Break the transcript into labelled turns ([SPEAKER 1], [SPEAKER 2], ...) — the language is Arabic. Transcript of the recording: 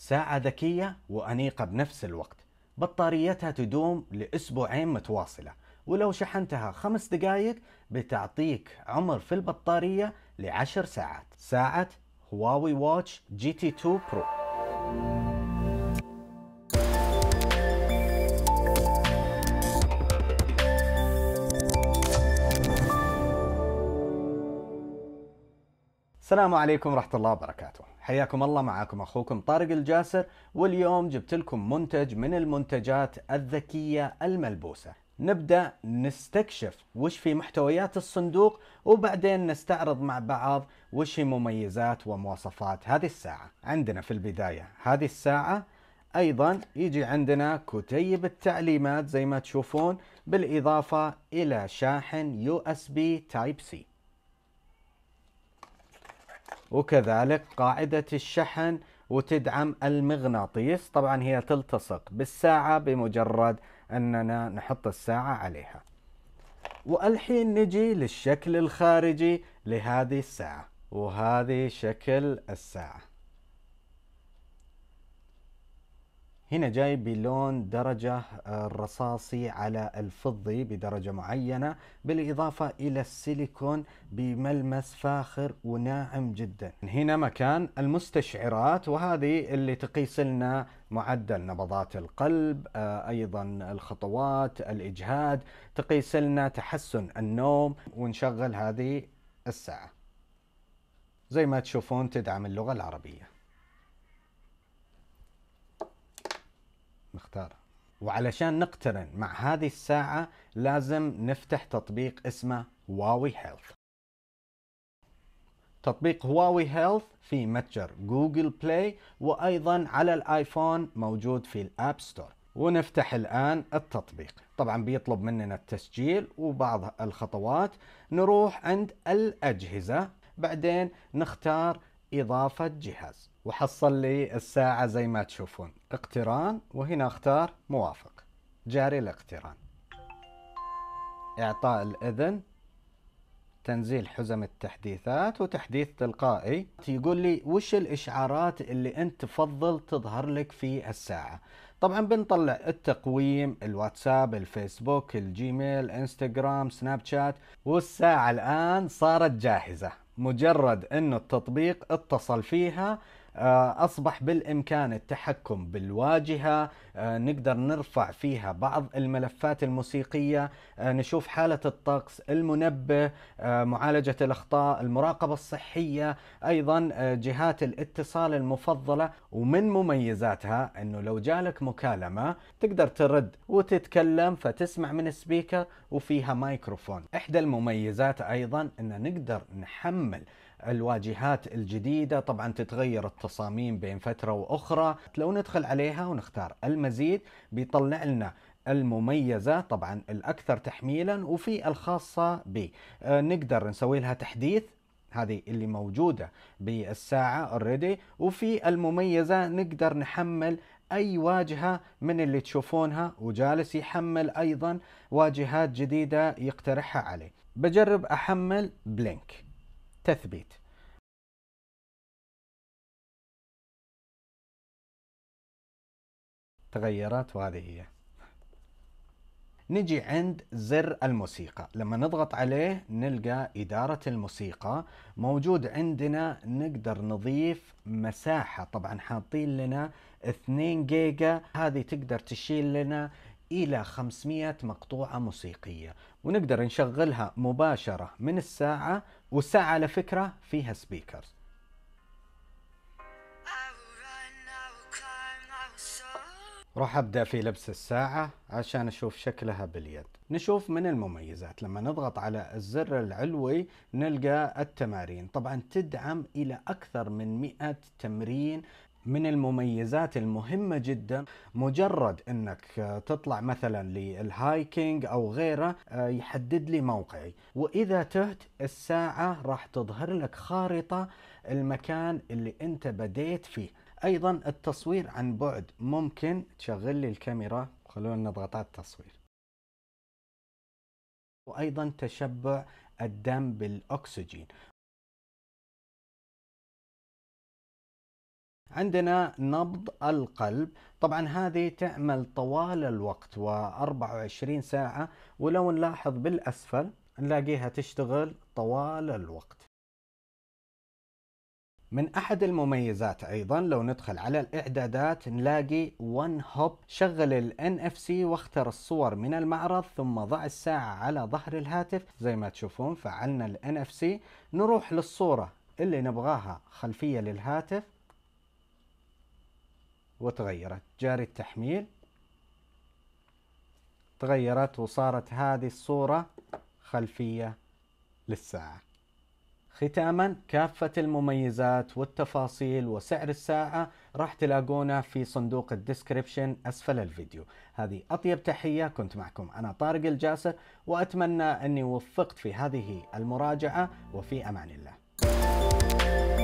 [SPEAKER 1] ساعة ذكية وأنيقة بنفس الوقت بطاريتها تدوم لأسبوعين متواصلة ولو شحنتها خمس دقائق بتعطيك عمر في البطارية لعشر ساعات ساعة هواوي واتش جي تي 2 برو السلام عليكم ورحمة الله وبركاته حياكم الله معاكم اخوكم طارق الجاسر واليوم جبت لكم منتج من المنتجات الذكيه الملبوسه نبدا نستكشف وش في محتويات الصندوق وبعدين نستعرض مع بعض وش هي مميزات ومواصفات هذه الساعه عندنا في البدايه هذه الساعه ايضا يجي عندنا كتيب التعليمات زي ما تشوفون بالاضافه الى شاحن يو اس بي تايب سي وكذلك قاعدة الشحن وتدعم المغناطيس طبعا هي تلتصق بالساعة بمجرد أننا نحط الساعة عليها والحين نجي للشكل الخارجي لهذه الساعة وهذه شكل الساعة هنا جاي بلون درجة الرصاصي آه، على الفضي بدرجة معينة بالإضافة إلى السيليكون بملمس فاخر وناعم جدا هنا مكان المستشعرات وهذه اللي تقيس لنا معدل نبضات القلب آه، أيضا الخطوات الإجهاد تقيس لنا تحسن النوم ونشغل هذه الساعة زي ما تشوفون تدعم اللغة العربية بختارها وعلشان نقترن مع هذه الساعة لازم نفتح تطبيق اسمه هواوي هيلث تطبيق هواوي هيلث في متجر جوجل بلاي وأيضا على الآيفون موجود في الآب ستور ونفتح الآن التطبيق طبعا بيطلب مننا التسجيل وبعض الخطوات نروح عند الأجهزة بعدين نختار إضافة جهاز وحصل لي الساعة زي ما تشوفون اقتران وهنا اختار موافق جاري الاقتران إعطاء الإذن تنزيل حزم التحديثات وتحديث تلقائي يقول لي وش الإشعارات اللي أنت تفضل تظهر لك في الساعة طبعا بنطلع التقويم الواتساب الفيسبوك الجيميل انستغرام سناب شات والساعة الآن صارت جاهزة مجرد أنه التطبيق اتصل فيها آه، اصبح بالامكان التحكم بالواجهه آه، نقدر نرفع فيها بعض الملفات الموسيقيه آه، نشوف حاله الطقس المنبه معالجه الاخطاء المراقبه الصحيه ايضا جهات الاتصال المفضله ومن مميزاتها انه لو جالك مكالمه تقدر ترد وتتكلم فتسمع من السبيكر وفيها مايكروفون احدى المميزات ايضا ان نقدر نحمل الواجهات الجديدة طبعا تتغير التصاميم بين فترة وأخرى لو ندخل عليها ونختار المزيد بيطلع لنا المميزة طبعا الأكثر تحميلا وفي الخاصة ب آه، نقدر نسوي لها تحديث هذه اللي موجودة بالساعة اوريدي وفي المميزة نقدر نحمل اي واجهه من اللي تشوفونها وجالس يحمل ايضا واجهات جديده يقترحها عليه بجرب احمل بلينك تثبيت تغيرت وهذه هي نجي عند زر الموسيقى لما نضغط عليه نلقى إدارة الموسيقى موجود عندنا نقدر نضيف مساحة طبعا حاطين لنا 2 جيجا هذه تقدر تشيل لنا إلى 500 مقطوعة موسيقية ونقدر نشغلها مباشرة من الساعة والساعة على فكرة فيها سبيكرز راح ابدا في لبس الساعة عشان اشوف شكلها باليد نشوف من المميزات لما نضغط على الزر العلوي نلقى التمارين طبعا تدعم الى اكثر من 100 تمرين من المميزات المهمة جدا مجرد انك تطلع مثلا للهايكينج او غيره آه، يحدد لي موقعي واذا تهت الساعة راح تظهر لك خارطة المكان اللي انت بديت فيه ايضا التصوير عن بعد ممكن تشغل لي الكاميرا خلونا نضغط على التصوير وايضا تشبع الدم بالاكسجين عندنا نبض القلب طبعا هذه تعمل طوال الوقت و24 ساعة ولو نلاحظ بالأسفل نلاقيها تشتغل طوال الوقت من احد المميزات ايضا لو ندخل على الاعدادات نلاقي ون هوب شغل الـ NFC واختر الصور من المعرض ثم ضع الساعة على ظهر الهاتف زي ما تشوفون فعلنا الـ NFC نروح للصورة اللي نبغاها خلفية للهاتف وتغيرت جاري التحميل تغيرت وصارت هذه الصورة خلفية للساعة ختاما كافة المميزات والتفاصيل وسعر الساعة راح تلاقونا في صندوق الديسكريبشن أسفل الفيديو هذه أطيب تحية كنت معكم أنا طارق الجاسر وأتمنى أني وفقت في هذه المراجعة وفي أمان الله